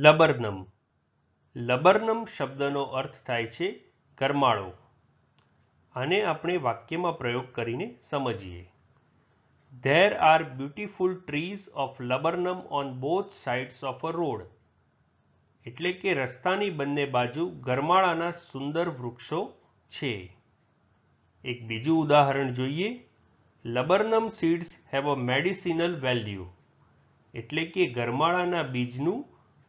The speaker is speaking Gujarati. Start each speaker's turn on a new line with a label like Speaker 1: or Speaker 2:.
Speaker 1: લબર્નમ
Speaker 2: લબર્નમ શબ્દનો અર્થ થાય છે ગરમાળો આને આપણે વાક્યમાં પ્રયોગ કરીને સમજીએ there are beautiful trees of laburnum on both sides of a road એટલે કે રસ્તાની બંને બાજુ ગરમાળાના સુંદર વૃક્ષો છે એક બીજું ઉદાહરણ જોઈએ laburnum seeds have a medicinal value એટલે કે ગરમાળાના બીજનું